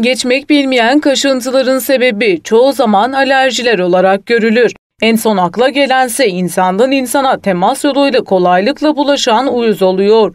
Geçmek bilmeyen kaşıntıların sebebi çoğu zaman alerjiler olarak görülür. En son akla gelense insandan insana temas yoluyla kolaylıkla bulaşan uyuz oluyor.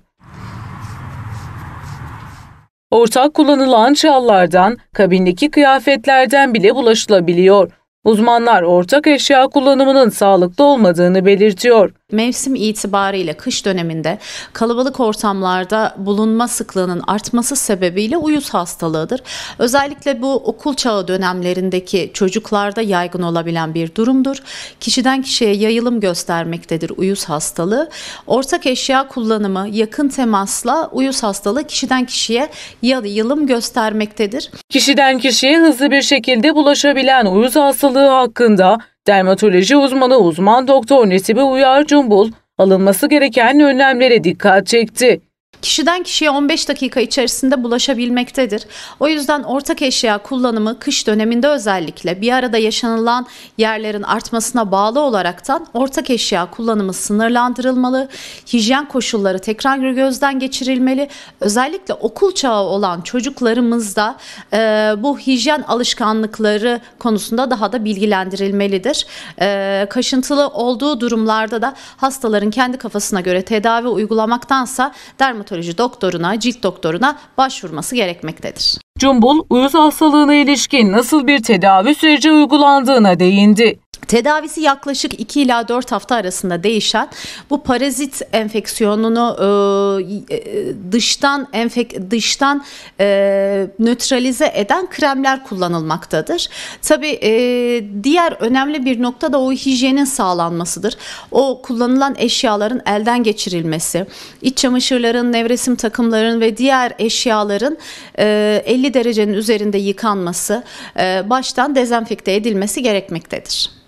Ortak kullanılan şallardan, kabindeki kıyafetlerden bile bulaşılabiliyor. Uzmanlar ortak eşya kullanımının sağlıklı olmadığını belirtiyor. Mevsim itibariyle kış döneminde kalabalık ortamlarda bulunma sıklığının artması sebebiyle uyuz hastalığıdır. Özellikle bu okul çağı dönemlerindeki çocuklarda yaygın olabilen bir durumdur. Kişiden kişiye yayılım göstermektedir uyuz hastalığı. Ortak eşya kullanımı, yakın temasla uyuz hastalığı kişiden kişiye yayılım göstermektedir. Kişiden kişiye hızlı bir şekilde bulaşabilen uyuz hastalığı hakkında Dermatoloji uzmanı uzman doktor Nesibe Uyar Cumbul alınması gereken önlemlere dikkat çekti kişiden kişiye 15 dakika içerisinde bulaşabilmektedir. O yüzden ortak eşya kullanımı kış döneminde özellikle bir arada yaşanılan yerlerin artmasına bağlı olaraktan ortak eşya kullanımı sınırlandırılmalı, hijyen koşulları tekrar gözden geçirilmeli. Özellikle okul çağı olan çocuklarımızda e, bu hijyen alışkanlıkları konusunda daha da bilgilendirilmelidir. E, kaşıntılı olduğu durumlarda da hastaların kendi kafasına göre tedavi uygulamaktansa dermatoloji dermatoloji doktoruna, cilt doktoruna başvurması gerekmektedir. Cumbul, uyuz hastalığına ilişkin nasıl bir tedavi süreci uygulandığına değindi. Tedavisi yaklaşık 2 ila 4 hafta arasında değişen bu parazit enfeksiyonunu e, e, dıştan enfek dıştan e, nötralize eden kremler kullanılmaktadır. Tabi e, diğer önemli bir nokta da o hijyenin sağlanmasıdır. O kullanılan eşyaların elden geçirilmesi, iç çamaşırların, nevresim takımların ve diğer eşyaların e, 50 derecenin üzerinde yıkanması, e, baştan dezenfekte edilmesi gerekmektedir.